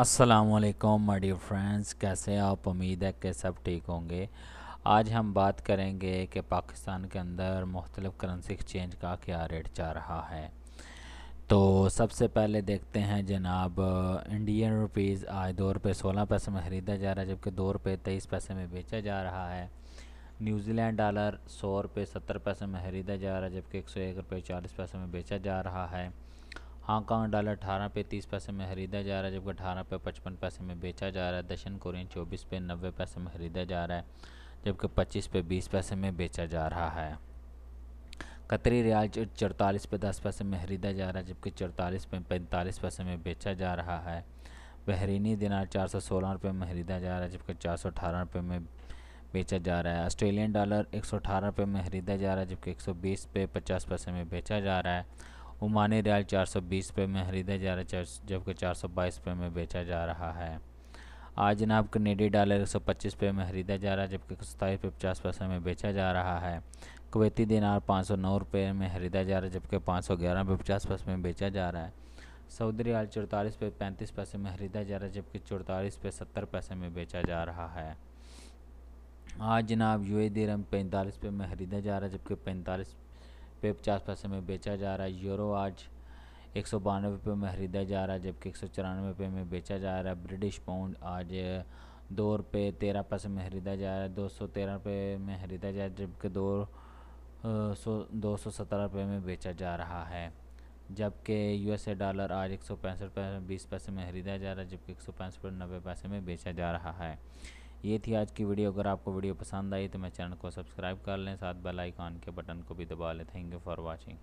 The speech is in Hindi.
असलकम माई डियर फ्रेंड्स कैसे हैं आप उम्मीद है कि सब ठीक होंगे आज हम बात करेंगे कि पाकिस्तान के अंदर मुख्तलिफ़ करेंसी एक्सचेंज का क्या रेट जा रहा है तो सबसे पहले देखते हैं जनाब इंडियन रुपीज़ आज दो रुपये सोलह पैसे में ख़रीदा जा रहा है जबकि दो रुपये तेईस पैसे में बेचा जा रहा है न्यूजीलैंड डॉलर सौ रुपये सत्तर पैसे में ख़रीदा जा रहा है जबकि एक सौ एक रुपये चालीस पैसे में बेचा जा रहा है हांगकांग डॉलर अठारह पे तीस पैसे में खरीदा जा रहा है जबकि अठारह पे पचपन पैसे में बेचा जा रहा है दक्षिण कोरियन चौबीस पे नब्बे पैसे में खरीदा जा रहा है जबकि पच्चीस पे बीस पैसे में बेचा जा रहा है कतरी रियाल चौतालीस पे दस पैसे में खरीदा जा रहा है जबकि चौतालीस पे पैंतालीस पैसे में बेचा जा रहा है बहरीनी दिनार चार सौ सोलह रुपये में खरीदा जा रहा है जबकि चार सौ अठारह रुपये में बेचा जा रहा है ऑस्ट्रेलियन डॉलर एक सौ अठारह रुपये में खरीदा जा रहा है जबकि एक सौ बीस पे पचास पैसे में बेचा जा रहा है उमानी रियाल 420 रुपये में खरीदा जा रहा है जबकि 422 रुपये में बेचा जा रहा है आज जनाब कनेडी डॉलर एक सौ पच्चीस रुपये में खरीदा जा रहा है जबकि सताईस रुपये पचास पैसे में बेचा जा रहा है कुवैती दिनार पाँच सौ नौ रुपये में खरीदा जा रहा है जबकि पाँच सौ ग्यारह रुपये पचास पैसे में बेचा जा रहा है सऊदी रियाल चौतालीस रुपये पैंतीस पैसे में खरीदा जा रहा है जबकि चौतालीस रुपये सत्तर पैसे में बेचा जा रहा है आज जनाब यू ए दिरम पैंतालीस रुपये में खरीदा जा रहा है जबकि पैंतालीस रुपये पचास पैसे में बेचा जा रहा है यूरो आज एक सौ बानवे रुपये में ख़रीदा जा रहा है जबकि एक सौ चौरानवे रुपये में बेचा जा रहा है ब्रिटिश पाउंड आज दो रुपये तेरह पैसे में ख़रीदा जा रहा है दो सौ तेरह रुपये में ख़रीदा जा रहा है जबकि दो सौ दो सौ सत्रह रुपये में बेचा जा रहा है जबकि यूएसए डॉलर आज एक सौ पैंसठ रुपये बीस पैसे में ख़रीदा जा रहा है जबकि एक सौ पैंसठ नब्बे पैसे में बेचा जा रहा है ये थी आज की वीडियो अगर आपको वीडियो पसंद आई तो मेरे चैनल को सब्सक्राइब कर लें साथ बेल आइकॉन के बटन को भी दबा लें थैंक यू फॉर वॉचिंग